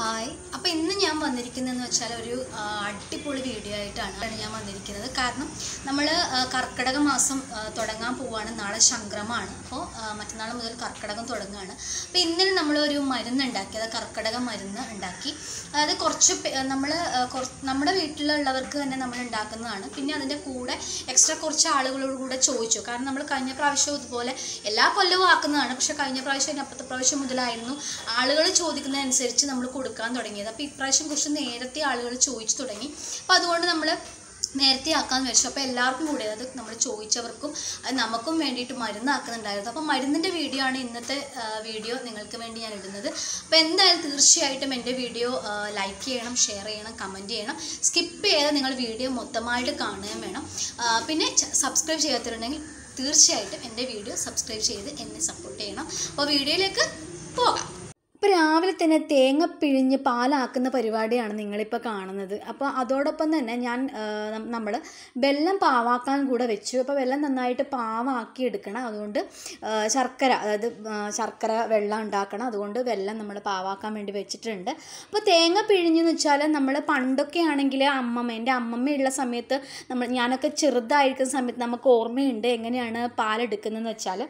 hi അപ്പോൾ ഇന്ന് ഞാൻ വന്നിരിക്കുന്നതെന്ന് വെച്ചാൽ ഒരു അടിപൊളി വീഡിയോ ആയിട്ടാണ് ഞാൻ വന്നിരിക്കുന്നത് കാരണം നമ്മൾ കർക്കിടക മാസം തുടങ്ങാൻ പോവുകയാണ് നാളെ ശങ്കരമാണ് അപ്പോൾ മറ്റന്നാൾ മുതൽ കർക്കിടകം തുടങ്ങുകയാണ് അപ്പോൾ ഇന്നലെ നമ്മളൊരു മരുന്ന് ഉണ്ടാക്കി അത് കർക്കിടക മരുന്ന് ഉണ്ടാക്കി അതായത് കുറച്ച് നമ്മൾ നമ്മുടെ വീട്ടിലുള്ളവർക്ക് തന്നെ നമ്മൾ ഉണ്ടാക്കുന്നതാണ് പിന്നെ അതിൻ്റെ കൂടെ എക്സ്ട്രാ കുറച്ച് ആളുകളോട് കൂടെ ചോദിച്ചു കാരണം നമ്മൾ കഴിഞ്ഞ പ്രാവശ്യം ഇതുപോലെ എല്ലാ കൊല്ലവും ആക്കുന്നതാണ് പക്ഷെ കഴിഞ്ഞ പ്രാവശ്യം അതിനപ്പുറത്തെ പ്രാവശ്യം മുതലായിരുന്നു ആളുകൾ ചോദിക്കുന്നതനുസരിച്ച് നമ്മൾ കൊടുക്കും കൊടുക്കാൻ തുടങ്ങിയത് അപ്പോൾ ഇപ്രാവശ്യം കുറച്ച് നേരത്തെ ആളുകൾ ചോദിച്ചു തുടങ്ങി അപ്പോൾ അതുകൊണ്ട് നമ്മൾ നേരത്തെ ആക്കാമെന്ന് വെച്ചു അപ്പോൾ എല്ലാവർക്കും കൂടി അത് നമ്മൾ ചോദിച്ചവർക്കും നമുക്കും വേണ്ടിയിട്ട് മരുന്നാക്കുന്നുണ്ടായിരുന്നു അപ്പോൾ മരുന്നിൻ്റെ വീഡിയോ ആണ് ഇന്നത്തെ വീഡിയോ നിങ്ങൾക്ക് വേണ്ടി ഞാൻ ഇടുന്നത് അപ്പോൾ എന്തായാലും തീർച്ചയായിട്ടും എൻ്റെ വീഡിയോ ലൈക്ക് ചെയ്യണം ഷെയർ ചെയ്യണം കമൻറ്റ് ചെയ്യണം സ്കിപ്പ് ചെയ്യാതെ നിങ്ങൾ വീഡിയോ മൊത്തമായിട്ട് കാണുകയും വേണം പിന്നെ സബ്സ്ക്രൈബ് ചെയ്യാത്തിട്ടുണ്ടെങ്കിൽ തീർച്ചയായിട്ടും എൻ്റെ വീഡിയോ സബ്സ്ക്രൈബ് ചെയ്ത് എന്നെ സപ്പോർട്ട് ചെയ്യണം അപ്പോൾ വീഡിയോയിലേക്ക് പോകാം ഇപ്പോൾ രാവിലെ തന്നെ തേങ്ങ പിഴിഞ്ഞ് പാലാക്കുന്ന പരിപാടിയാണ് നിങ്ങളിപ്പോൾ കാണുന്നത് അപ്പോൾ അതോടൊപ്പം തന്നെ ഞാൻ നമ്മൾ വെള്ളം പാവാക്കാൻ കൂടെ വെച്ചു അപ്പോൾ വെള്ളം നന്നായിട്ട് പാവാക്കി എടുക്കണം അതുകൊണ്ട് ശർക്കര അതായത് ശർക്കര വെള്ളം ഉണ്ടാക്കണം അതുകൊണ്ട് വെള്ളം നമ്മൾ പാവാക്കാൻ വേണ്ടി വെച്ചിട്ടുണ്ട് അപ്പോൾ തേങ്ങ പിഴിഞ്ഞെന്ന് വെച്ചാൽ നമ്മൾ പണ്ടൊക്കെ ആണെങ്കിൽ അമ്മമ്മ എൻ്റെ അമ്മമ്മയുള്ള സമയത്ത് നമ്മൾ ഞാനൊക്കെ ചെറുതായിരിക്കുന്ന സമയത്ത് നമുക്ക് ഓർമ്മയുണ്ട് എങ്ങനെയാണ് പാലെടുക്കുന്നതെന്ന് വെച്ചാൽ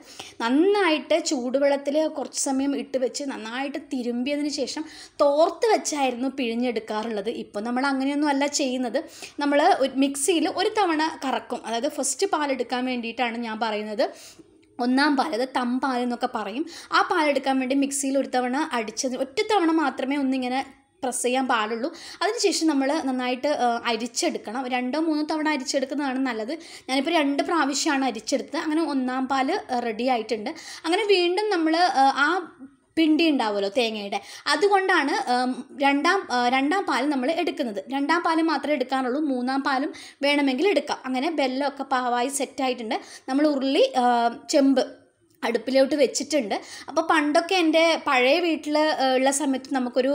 നന്നായിട്ട് ചൂടുവെള്ളത്തിൽ കുറച്ച് സമയം ഇട്ട് വെച്ച് നന്നായിട്ട് നന്നായിട്ട് തിരുമ്പിയതിന് ശേഷം തോർത്ത് വെച്ചായിരുന്നു പിഴിഞ്ഞെടുക്കാറുള്ളത് ഇപ്പോൾ നമ്മൾ അങ്ങനെയൊന്നും അല്ല ചെയ്യുന്നത് നമ്മൾ മിക്സിയിൽ ഒരു തവണ കറക്കും അതായത് ഫസ്റ്റ് പാലെടുക്കാൻ വേണ്ടിയിട്ടാണ് ഞാൻ പറയുന്നത് ഒന്നാം പാൽ അത് തമ്പാൽ എന്നൊക്കെ പറയും ആ പാലെടുക്കാൻ വേണ്ടി മിക്സിയിൽ ഒരു തവണ അടിച്ചത് ഒറ്റ തവണ മാത്രമേ ഒന്നിങ്ങനെ പ്രസ് ചെയ്യാൻ പാടുള്ളൂ അതിനുശേഷം നമ്മൾ നന്നായിട്ട് അരിച്ചെടുക്കണം രണ്ടോ മൂന്നോ തവണ അരിച്ചെടുക്കുന്നതാണ് നല്ലത് ഞാനിപ്പോൾ രണ്ട് പ്രാവശ്യമാണ് അരിച്ചെടുത്തത് അങ്ങനെ ഒന്നാം പാൽ റെഡി ആയിട്ടുണ്ട് അങ്ങനെ വീണ്ടും നമ്മൾ ആ പിണ്ടി ഉണ്ടാവുമല്ലോ തേങ്ങയുടെ അതുകൊണ്ടാണ് രണ്ടാം രണ്ടാം പാൽ നമ്മൾ എടുക്കുന്നത് രണ്ടാം പാൽ മാത്രമേ എടുക്കാറുള്ളൂ മൂന്നാം പാലും വേണമെങ്കിൽ എടുക്കാം അങ്ങനെ ബെല്ലമൊക്കെ പാവായി സെറ്റായിട്ടുണ്ട് നമ്മൾ ഉരുളി ചെമ്പ് അടുപ്പിലോട്ട് വെച്ചിട്ടുണ്ട് അപ്പോൾ പണ്ടൊക്കെ എൻ്റെ പഴയ വീട്ടിൽ ഉള്ള സമയത്ത് നമുക്കൊരു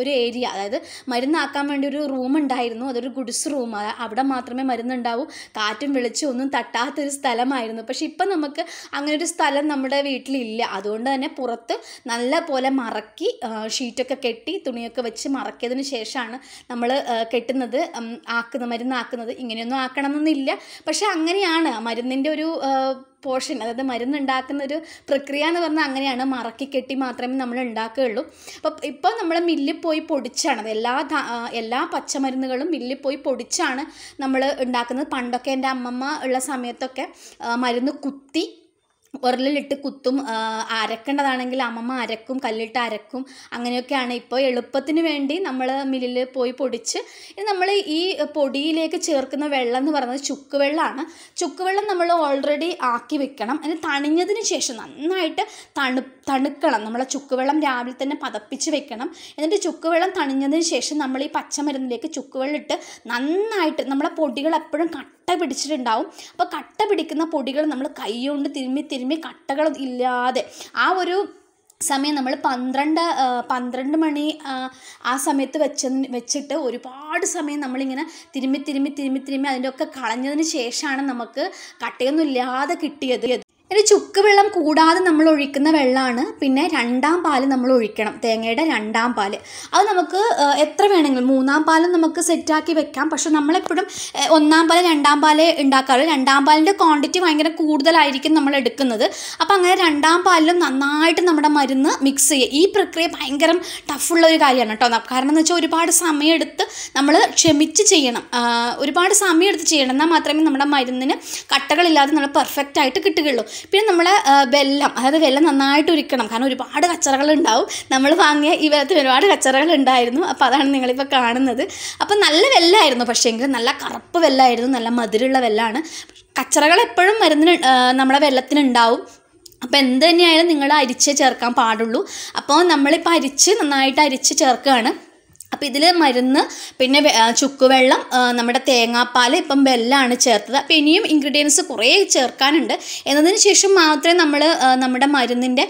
ഒരു ഏരിയ അതായത് മരുന്നാക്കാൻ വേണ്ടി ഒരു റൂം ഉണ്ടായിരുന്നു അതൊരു ഗുഡ്സ് റൂം അവിടെ മാത്രമേ മരുന്നുണ്ടാവൂ കാറ്റും വെളിച്ചവും ഒന്നും തട്ടാത്തൊരു സ്ഥലമായിരുന്നു പക്ഷെ ഇപ്പം നമുക്ക് അങ്ങനെ ഒരു സ്ഥലം നമ്മുടെ വീട്ടിലില്ല അതുകൊണ്ട് തന്നെ പുറത്ത് നല്ല പോലെ മറക്കി ഷീറ്റൊക്കെ കെട്ടി തുണിയൊക്കെ വെച്ച് മറക്കിയതിന് ശേഷമാണ് നമ്മൾ കെട്ടുന്നത് ആക്കുന്ന മരുന്നാക്കുന്നത് ഇങ്ങനെയൊന്നും ആക്കണമെന്നില്ല പക്ഷെ അങ്ങനെയാണ് മരുന്നിൻ്റെ ഒരു പോർഷൻ അതായത് മരുന്നുണ്ടാക്കുന്ന ഒരു പ്രക്രിയ എന്ന് പറഞ്ഞാൽ അങ്ങനെയാണ് മറക്കി കെട്ടി മാത്രമേ നമ്മൾ ഉണ്ടാക്കുകയുള്ളൂ അപ്പോൾ ഇപ്പോൾ നമ്മൾ മില്ലിൽ പോയി പൊടിച്ചാണ് എല്ലാ എല്ലാ പച്ചമരുന്നുകളും മില്ലിൽ പോയി പൊടിച്ചാണ് നമ്മൾ ഉണ്ടാക്കുന്നത് പണ്ടൊക്കെ എൻ്റെ അമ്മമ്മ ഉള്ള സമയത്തൊക്കെ മരുന്ന് കുത്തി ഉരലിലിട്ട് കുത്തും അരക്കേണ്ടതാണെങ്കിൽ അമ്മമ്മ അരക്കും കല്ലിട്ട് അരക്കും അങ്ങനെയൊക്കെയാണ് ഇപ്പോൾ എളുപ്പത്തിന് വേണ്ടി നമ്മൾ മില്ലിൽ പോയി പൊടിച്ച് നമ്മൾ ഈ പൊടിയിലേക്ക് ചേർക്കുന്ന വെള്ളം എന്ന് പറയുന്നത് ചുക്ക് വെള്ളമാണ് ചുക്ക് വെള്ളം നമ്മൾ ഓൾറെഡി ആക്കി വെക്കണം അതിന് തണിഞ്ഞതിന് ശേഷം നന്നായിട്ട് തണു തണുക്കണം നമ്മൾ ചുക്ക് വെള്ളം രാവിലെ തന്നെ പതപ്പിച്ച് വെക്കണം എന്നിട്ട് ചുക്ക് വെള്ളം തണിഞ്ഞതിന് ശേഷം നമ്മൾ ഈ പച്ചമരുന്നിലേക്ക് ചുക്ക് വെള്ളം ഇട്ട് നന്നായിട്ട് നമ്മളെ പൊടികൾ എപ്പോഴും കട്ട് കട്ട പിടിച്ചിട്ടുണ്ടാവും അപ്പോൾ കട്ട പിടിക്കുന്ന പൊടികൾ നമ്മൾ കൈകൊണ്ട് തിരുമ്മി തിരുമ്മി കട്ടകൾ ഇല്ലാതെ ആ ഒരു സമയം നമ്മൾ പന്ത്രണ്ട് പന്ത്രണ്ട് മണി ആ സമയത്ത് വെച്ച വെച്ചിട്ട് ഒരുപാട് സമയം നമ്മളിങ്ങനെ തിരുമ്മി തിരുമ്മി തിരുമ്മി തിരുമ്മി അതിൻ്റെയൊക്കെ കളഞ്ഞതിന് ശേഷമാണ് നമുക്ക് കട്ടയൊന്നും ഇല്ലാതെ കിട്ടിയത് ഒരു ചുക്ക് വെള്ളം കൂടാതെ നമ്മൾ ഒഴിക്കുന്ന വെള്ളമാണ് പിന്നെ രണ്ടാം പാൽ നമ്മൾ ഒഴിക്കണം തേങ്ങയുടെ രണ്ടാം പാൽ അത് നമുക്ക് എത്ര വേണമെങ്കിലും മൂന്നാം പാലും നമുക്ക് സെറ്റാക്കി വെക്കാം പക്ഷെ നമ്മളെപ്പോഴും ഒന്നാം പാൽ രണ്ടാം പാല് ഉണ്ടാക്കാറുള്ളൂ രണ്ടാം പാലിൻ്റെ ക്വാണ്ടിറ്റി ഭയങ്കര കൂടുതലായിരിക്കും നമ്മൾ എടുക്കുന്നത് അപ്പോൾ അങ്ങനെ രണ്ടാം പാലിലും നന്നായിട്ട് നമ്മുടെ മരുന്ന് മിക്സ് ചെയ്യുക ഈ പ്രക്രിയ ഭയങ്കര ടഫുള്ള ഒരു കാര്യമാണ് കേട്ടോ കാരണം എന്ന് വെച്ചാൽ ഒരുപാട് സമയമെടുത്ത് നമ്മൾ ക്ഷമിച്ച് ചെയ്യണം ഒരുപാട് സമയമെടുത്ത് ചെയ്യണം എന്നാൽ മാത്രമേ നമ്മുടെ മരുന്നിന് കട്ടകളില്ലാതെ നമ്മൾ പെർഫെക്റ്റ് ആയിട്ട് കിട്ടുകയുള്ളൂ പിന്നെ നമ്മൾ വെല്ലം അതായത് വെല്ലം നന്നായിട്ട് ഉരിക്കണം കാരണം ഒരുപാട് കച്ചറകൾ ഉണ്ടാവും നമ്മൾ വാങ്ങിയ ഈ വെള്ളത്തിൽ ഒരുപാട് കച്ചറകൾ ഉണ്ടായിരുന്നു അപ്പോൾ അതാണ് നിങ്ങളിപ്പോൾ കാണുന്നത് അപ്പോൾ നല്ല വെല്ലായിരുന്നു പക്ഷേങ്കിൽ നല്ല കറുപ്പ് വെല്ലായിരുന്നു നല്ല മധുരമുള്ള വെല്ലാണ് കച്ചറകൾ എപ്പോഴും മരുന്നിന് നമ്മുടെ വെള്ളത്തിനുണ്ടാവും അപ്പോൾ എന്ത് തന്നെയായാലും നിങ്ങൾ അരിച്ച് ചേർക്കാൻ പാടുള്ളൂ അപ്പോൾ നമ്മളിപ്പോൾ അരിച്ച് നന്നായിട്ട് അരിച്ച് ചേർക്കുകയാണ് അപ്പോൾ ഇതിൽ മരുന്ന് പിന്നെ ചുക്കുവെള്ളം നമ്മുടെ തേങ്ങാപ്പാൽ ഇപ്പം ബെല്ലാണ് ചേർത്തത് അപ്പം ഇനിയും ഇൻഗ്രീഡിയൻസ് കുറേ ചേർക്കാനുണ്ട് എന്നതിന് ശേഷം മാത്രമേ നമ്മൾ നമ്മുടെ മരുന്നിൻ്റെ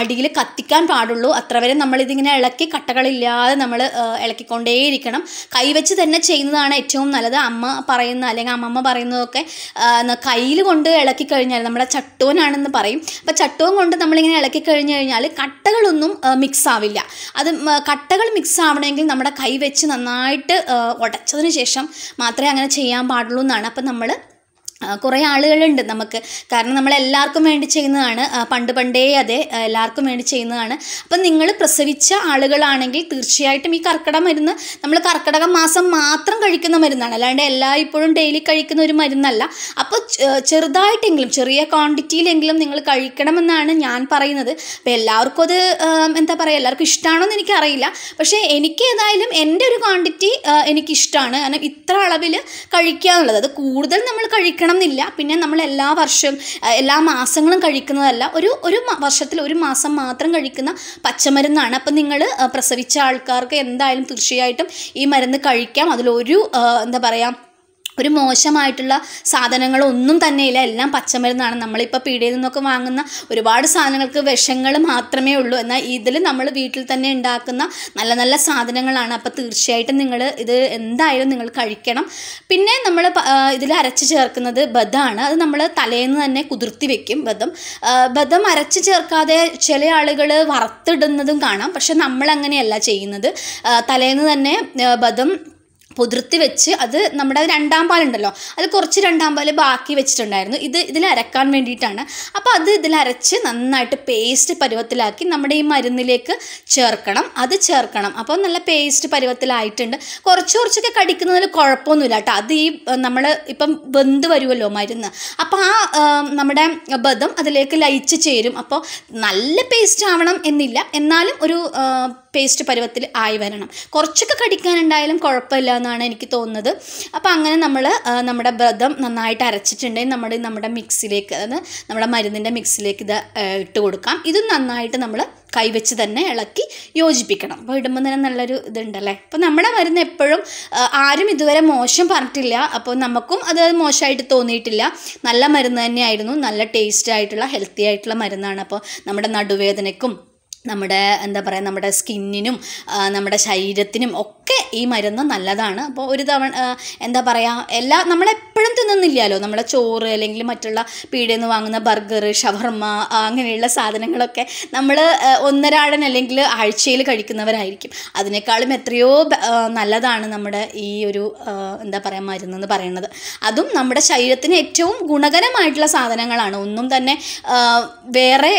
അടിയിൽ കത്തിക്കാൻ പാടുള്ളൂ അത്ര വരെ നമ്മളിതിങ്ങനെ ഇളക്കി കട്ടകളില്ലാതെ നമ്മൾ ഇളക്കിക്കൊണ്ടേയിരിക്കണം കൈവച്ച് തന്നെ ചെയ്യുന്നതാണ് ഏറ്റവും നല്ലത് അമ്മ പറയുന്ന അല്ലെങ്കിൽ അമ്മമ്മ പറയുന്നതൊക്കെ കയ്യിൽ കൊണ്ട് ഇളക്കി കഴിഞ്ഞാൽ നമ്മുടെ ചട്ടോനാണെന്ന് പറയും അപ്പോൾ ചട്ടോൻ കൊണ്ട് നമ്മളിങ്ങനെ ഇളക്കി കഴിഞ്ഞ് കഴിഞ്ഞാൽ കട്ടകളൊന്നും മിക്സ് ആവില്ല അത് കട്ടകൾ മിക്സ് ആവണമെങ്കിൽ നമ്മുടെ കൈ വെച്ച് നന്നായിട്ട് ഉടച്ചതിന് ശേഷം മാത്രമേ അങ്ങനെ ചെയ്യാൻ പാടുള്ളൂ എന്നാണ് അപ്പം നമ്മൾ കുറേ ആളുകളുണ്ട് നമുക്ക് കാരണം എല്ലാവർക്കും വേണ്ടി ചെയ്യുന്നതാണ് പണ്ട് പണ്ടേ അതെ എല്ലാവർക്കും വേണ്ടി ചെയ്യുന്നതാണ് അപ്പം നിങ്ങൾ പ്രസവിച്ച ആളുകളാണെങ്കിൽ തീർച്ചയായിട്ടും ഈ കർക്കിടക മരുന്ന് നമ്മൾ കർക്കിടക മാസം മാത്രം കഴിക്കുന്ന മരുന്നാണ് അല്ലാണ്ട് എല്ലാ ഇപ്പോഴും ഡെയിലി കഴിക്കുന്ന ഒരു മരുന്നല്ല അപ്പോൾ ചെറുതായിട്ടെങ്കിലും ചെറിയ ക്വാണ്ടിറ്റിയിലെങ്കിലും നിങ്ങൾ കഴിക്കണമെന്നാണ് ഞാൻ പറയുന്നത് അപ്പോൾ എല്ലാവർക്കും അത് എന്താ പറയുക എല്ലാവർക്കും ഇഷ്ടമാണോന്ന് എനിക്കറിയില്ല പക്ഷേ എനിക്ക് ഏതായാലും എൻ്റെ ഒരു ക്വാണ്ടിറ്റി എനിക്കിഷ്ടമാണ് കാരണം ഇത്ര അളവിൽ കഴിക്കുക എന്നുള്ളത് അത് കൂടുതൽ നമ്മൾ കഴിക്കണം എന്നില്ല പിന്നെ നമ്മൾ എല്ലാ വർഷവും എല്ലാ മാസങ്ങളും കഴിക്കുന്നതല്ല ഒരു ഒരു വർഷത്തിൽ ഒരു മാസം മാത്രം കഴിക്കുന്ന പച്ചമരുന്നാണ് അപ്പം നിങ്ങൾ പ്രസവിച്ച ആൾക്കാർക്ക് എന്തായാലും തീർച്ചയായിട്ടും ഈ മരുന്ന് കഴിക്കാം അതിലൊരു എന്താ പറയുക ഒരു മോശമായിട്ടുള്ള സാധനങ്ങളൊന്നും തന്നെയില്ല എല്ലാം പച്ചമരുന്നാണ് നമ്മളിപ്പോൾ പീടിയിൽ നിന്നൊക്കെ വാങ്ങുന്ന ഒരുപാട് സാധനങ്ങൾക്ക് വിഷങ്ങൾ മാത്രമേ ഉള്ളൂ എന്നാൽ ഇതിൽ നമ്മൾ വീട്ടിൽ തന്നെ ഉണ്ടാക്കുന്ന നല്ല നല്ല സാധനങ്ങളാണ് അപ്പോൾ തീർച്ചയായിട്ടും നിങ്ങൾ ഇത് എന്തായാലും നിങ്ങൾ കഴിക്കണം പിന്നെ നമ്മൾ ഇതിൽ അരച്ച് ചേർക്കുന്നത് ബദമാണ് അത് നമ്മൾ തലേന്ന് തന്നെ കുതിർത്തി വെക്കും ബദം ബദം അരച്ച് ചേർക്കാതെ ചില ആളുകൾ വറുത്തിടുന്നതും കാണാം പക്ഷെ നമ്മളങ്ങനെയല്ല ചെയ്യുന്നത് തലേന്ന് തന്നെ ബദം പുതിർത്തി വെച്ച് അത് നമ്മുടെ രണ്ടാം പാലുണ്ടല്ലോ അത് കുറച്ച് രണ്ടാം പാല് ബാക്കി വെച്ചിട്ടുണ്ടായിരുന്നു ഇത് ഇതിൽ അരക്കാൻ വേണ്ടിയിട്ടാണ് അപ്പോൾ അത് ഇതിൽ അരച്ച് നന്നായിട്ട് പേസ്റ്റ് പരുവത്തിലാക്കി നമ്മുടെ ഈ മരുന്നിലേക്ക് ചേർക്കണം അത് ചേർക്കണം അപ്പോൾ നല്ല പേസ്റ്റ് പരുവത്തിലായിട്ടുണ്ട് കുറച്ച് കുറച്ചൊക്കെ കടിക്കുന്നതിൽ കുഴപ്പമൊന്നുമില്ല കേട്ടോ അത് ഈ നമ്മൾ ഇപ്പം വെന്ത് വരുമല്ലോ മരുന്ന് അപ്പോൾ ആ നമ്മുടെ ബദം അതിലേക്ക് ലയിച്ച് ചേരും അപ്പോൾ നല്ല പേസ്റ്റ് ആവണം എന്നില്ല എന്നാലും ഒരു പേസ്റ്റ് പരുവത്തിൽ ആയി വരണം കുറച്ചൊക്കെ കടിക്കാനുണ്ടായാലും കുഴപ്പമില്ല എന്നാണ് എനിക്ക് തോന്നുന്നത് അപ്പോൾ അങ്ങനെ നമ്മൾ നമ്മുടെ വ്രതം നന്നായിട്ട് അരച്ചിട്ടുണ്ടെങ്കിൽ നമ്മൾ നമ്മുടെ മിക്സിലേക്ക് അതായത് നമ്മുടെ മരുന്നിൻ്റെ മിക്സിലേക്ക് ഇത് ഇട്ട് കൊടുക്കാം ഇത് നന്നായിട്ട് നമ്മൾ കൈവച്ച് തന്നെ ഇളക്കി യോജിപ്പിക്കണം അപ്പോൾ ഇടുമ്പോൾ തന്നെ നല്ലൊരു ഇതുണ്ടല്ലേ അപ്പോൾ നമ്മുടെ മരുന്ന് എപ്പോഴും ആരും ഇതുവരെ മോശം പറഞ്ഞിട്ടില്ല അപ്പോൾ നമുക്കും അത് മോശമായിട്ട് തോന്നിയിട്ടില്ല നല്ല മരുന്ന് തന്നെയായിരുന്നു നല്ല ടേസ്റ്റ് ആയിട്ടുള്ള ഹെൽത്തി ആയിട്ടുള്ള മരുന്നാണ് അപ്പോൾ നമ്മുടെ നടുവേദനയ്ക്കും നമ്മുടെ എന്താ പറയുക നമ്മുടെ സ്കിന്നിനും നമ്മുടെ ശരീരത്തിനും ഒക്കെ ഈ മരുന്ന് നല്ലതാണ് അപ്പോൾ ഒരു തവണ എന്താ പറയുക എല്ലാ നമ്മളെപ്പോഴും തിന്നുന്നില്ലല്ലോ നമ്മുടെ ചോറ് അല്ലെങ്കിൽ മറ്റുള്ള പീടിയിൽ നിന്ന് വാങ്ങുന്ന ബർഗർ ഷവർമ അങ്ങനെയുള്ള സാധനങ്ങളൊക്കെ നമ്മൾ ഒന്നരാടൻ അല്ലെങ്കിൽ ആഴ്ചയിൽ കഴിക്കുന്നവരായിരിക്കും അതിനേക്കാളും എത്രയോ നല്ലതാണ് നമ്മുടെ ഈ ഒരു എന്താ പറയുക മരുന്നെന്ന് പറയുന്നത് അതും നമ്മുടെ ശരീരത്തിന് ഏറ്റവും ഗുണകരമായിട്ടുള്ള സാധനങ്ങളാണ് ഒന്നും തന്നെ വേറെ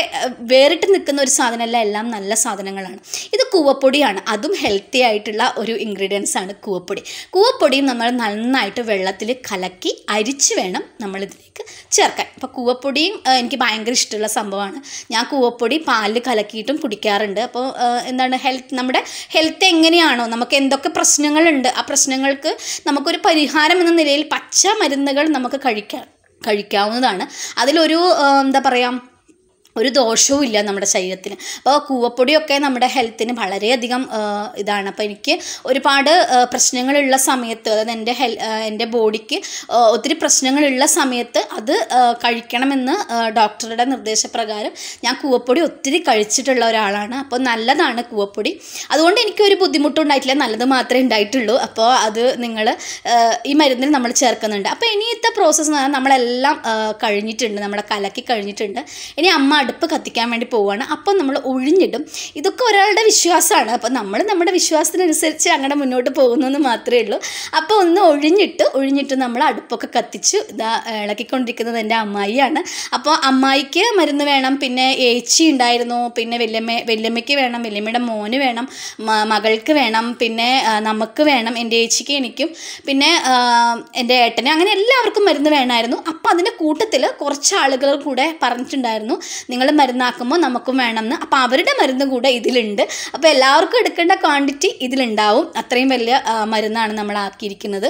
വേറിട്ട് നിൽക്കുന്ന ഒരു സാധനമല്ല എല്ലാം നല്ല സാധനങ്ങളാണ് ഇത് കൂവപ്പൊടിയാണ് അതും ഹെൽത്തി ആയിട്ടുള്ള ഒരു ഇൻഗ്രീഡിയൻസ് ആണ് കൂവപ്പൊടി കൂവപ്പൊടിയും നമ്മൾ നന്നായിട്ട് വെള്ളത്തിൽ കലക്കി അരിച്ച് വേണം നമ്മളിതിലേക്ക് ചേർക്കാൻ അപ്പോൾ കൂവപ്പൊടിയും എനിക്ക് ഭയങ്കര ഇഷ്ടമുള്ള സംഭവമാണ് ഞാൻ കൂവപ്പൊടി പാലിൽ കലക്കിയിട്ടും കുടിക്കാറുണ്ട് അപ്പോൾ എന്താണ് ഹെൽത്ത് നമ്മുടെ ഹെൽത്ത് എങ്ങനെയാണോ നമുക്ക് എന്തൊക്കെ പ്രശ്നങ്ങളുണ്ട് ആ പ്രശ്നങ്ങൾക്ക് നമുക്കൊരു പരിഹാരം എന്ന നിലയിൽ പച്ച മരുന്നുകൾ നമുക്ക് കഴിക്കാം കഴിക്കാവുന്നതാണ് അതിലൊരു എന്താ പറയുക ഒരു ദോഷവും ഇല്ല നമ്മുടെ ശരീരത്തിന് അപ്പോൾ കൂവപ്പൊടിയൊക്കെ നമ്മുടെ ഹെൽത്തിന് വളരെയധികം ഇതാണ് അപ്പോൾ എനിക്ക് ഒരുപാട് പ്രശ്നങ്ങളുള്ള സമയത്ത് അതായത് എൻ്റെ ഹെൽ എൻ്റെ ബോഡിക്ക് ഒത്തിരി പ്രശ്നങ്ങളുള്ള സമയത്ത് അത് കഴിക്കണമെന്ന് ഡോക്ടറുടെ നിർദ്ദേശപ്രകാരം ഞാൻ കൂവപ്പൊടി ഒത്തിരി കഴിച്ചിട്ടുള്ള ഒരാളാണ് അപ്പോൾ നല്ലതാണ് കൂവപ്പൊടി അതുകൊണ്ട് എനിക്കൊരു ബുദ്ധിമുട്ടും ഉണ്ടായിട്ടില്ല നല്ലത് മാത്രമേ ഉണ്ടായിട്ടുള്ളൂ അപ്പോൾ അത് നിങ്ങൾ ഈ മരുന്നിൽ നമ്മൾ ചേർക്കുന്നുണ്ട് അപ്പോൾ ഇനിയത്തെ പ്രോസസ്സ് എന്ന് പറഞ്ഞാൽ നമ്മളെല്ലാം കഴിഞ്ഞിട്ടുണ്ട് നമ്മുടെ കലക്കി കഴിഞ്ഞിട്ടുണ്ട് ഇനി അമ്മ അടുപ്പ് കത്തിക്കാൻ വേണ്ടി പോവുകയാണ് അപ്പം നമ്മൾ ഒഴിഞ്ഞിടും ഇതൊക്കെ ഒരാളുടെ വിശ്വാസമാണ് അപ്പോൾ നമ്മൾ നമ്മുടെ വിശ്വാസത്തിനനുസരിച്ച് അങ്ങനെ മുന്നോട്ട് പോകുന്നു എന്ന് മാത്രമേ ഉള്ളൂ അപ്പോൾ ഒന്ന് ഒഴിഞ്ഞിട്ട് ഒഴിഞ്ഞിട്ട് നമ്മൾ അടുപ്പൊക്കെ കത്തിച്ച് ഇതാ ഇളക്കിക്കൊണ്ടിരിക്കുന്നത് എൻ്റെ അമ്മായിയാണ് അപ്പോൾ അമ്മായിക്ക് മരുന്ന് വേണം പിന്നെ ഏച്ചി ഉണ്ടായിരുന്നു പിന്നെ വല്യമ്മ വല്യമ്മയ്ക്ക് വേണം വല്യമ്മയുടെ മോന് വേണം മകൾക്ക് വേണം പിന്നെ നമുക്ക് വേണം എൻ്റെ ഏച്ചിക്ക് എനിക്കും പിന്നെ എൻ്റെ ഏട്ടന് അങ്ങനെ എല്ലാവർക്കും മരുന്ന് വേണമായിരുന്നു അപ്പോൾ അതിൻ്റെ കൂട്ടത്തിൽ കുറച്ച് ആളുകൾ കൂടെ പറഞ്ഞിട്ടുണ്ടായിരുന്നു നിങ്ങൾ മരുന്നാക്കുമ്പോൾ നമുക്കും എന്ന് അപ്പോൾ അവരുടെ മരുന്നും കൂടെ ഇതിലുണ്ട് അപ്പോൾ എല്ലാവർക്കും എടുക്കേണ്ട ക്വാണ്ടിറ്റി ഇതിലുണ്ടാവും അത്രയും വലിയ മരുന്നാണ് നമ്മൾ ആക്കിയിരിക്കുന്നത്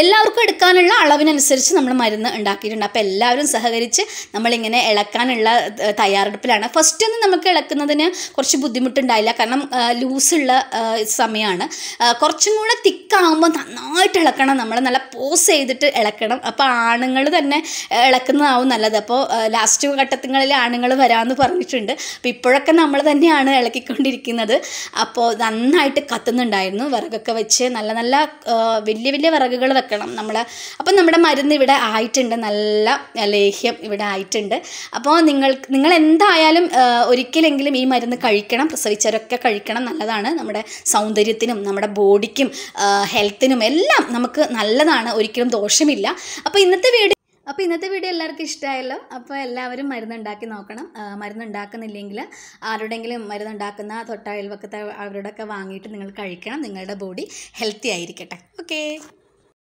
എല്ലാവർക്കും എടുക്കാനുള്ള അളവിനനുസരിച്ച് നമ്മൾ മരുന്ന് ഉണ്ടാക്കിയിട്ടുണ്ട് അപ്പോൾ എല്ലാവരും സഹകരിച്ച് നമ്മളിങ്ങനെ ഇളക്കാനുള്ള തയ്യാറെടുപ്പിലാണ് ഫസ്റ്റ് ഒന്നും നമുക്ക് ഇളക്കുന്നതിന് കുറച്ച് ബുദ്ധിമുട്ടുണ്ടായില്ല കാരണം ലൂസുള്ള സമയമാണ് കുറച്ചും കൂടെ തിക്കാകുമ്പോൾ നന്നായിട്ട് ഇളക്കണം നമ്മൾ നല്ല പോസ് ചെയ്തിട്ട് ഇളക്കണം അപ്പോൾ ആണുങ്ങൾ തന്നെ ഇളക്കുന്നതാവും നല്ലത് അപ്പോൾ ലാസ്റ്റ് ഘട്ടങ്ങളിൽ ആണുങ്ങൾ വരാമെന്ന് പറഞ്ഞിട്ടുണ്ട് അപ്പോൾ ഇപ്പോഴൊക്കെ നമ്മൾ തന്നെയാണ് ഇളക്കിക്കൊണ്ടിരിക്കുന്നത് അപ്പോൾ നന്നായിട്ട് കത്തുന്നുണ്ടായിരുന്നു വിറകൊക്കെ വെച്ച് നല്ല നല്ല വലിയ വലിയ വിറകുകൾ വെക്കണം നമ്മൾ അപ്പോൾ നമ്മുടെ മരുന്ന് ഇവിടെ ആയിട്ടുണ്ട് നല്ല ലേഹ്യം ഇവിടെ ആയിട്ടുണ്ട് അപ്പോൾ നിങ്ങൾ നിങ്ങൾ എന്തായാലും ഒരിക്കലെങ്കിലും ഈ മരുന്ന് കഴിക്കണം പ്രസവിച്ചവരൊക്കെ കഴിക്കണം നല്ലതാണ് നമ്മുടെ സൗന്ദര്യത്തിനും നമ്മുടെ ബോഡിക്കും ഹെൽത്തിനും എല്ലാം നമുക്ക് നല്ലതാണ് ഒരിക്കലും ദോഷമില്ല അപ്പോൾ ഇന്നത്തെ വീഡിയോ അപ്പോൾ ഇന്നത്തെ വീഡിയോ എല്ലാവർക്കും ഇഷ്ടമായല്ലോ അപ്പോൾ എല്ലാവരും മരുന്നുണ്ടാക്കി നോക്കണം മരുന്നുണ്ടാക്കുന്നില്ലെങ്കിൽ ആരുടെങ്കിലും മരുന്നുണ്ടാക്കുന്ന തൊട്ട അയൽവക്കത്തെ അവരോടൊക്കെ വാങ്ങിയിട്ട് നിങ്ങൾ കഴിക്കണം നിങ്ങളുടെ ബോഡി ഹെൽത്തി ആയിരിക്കട്ടെ ഓക്കേ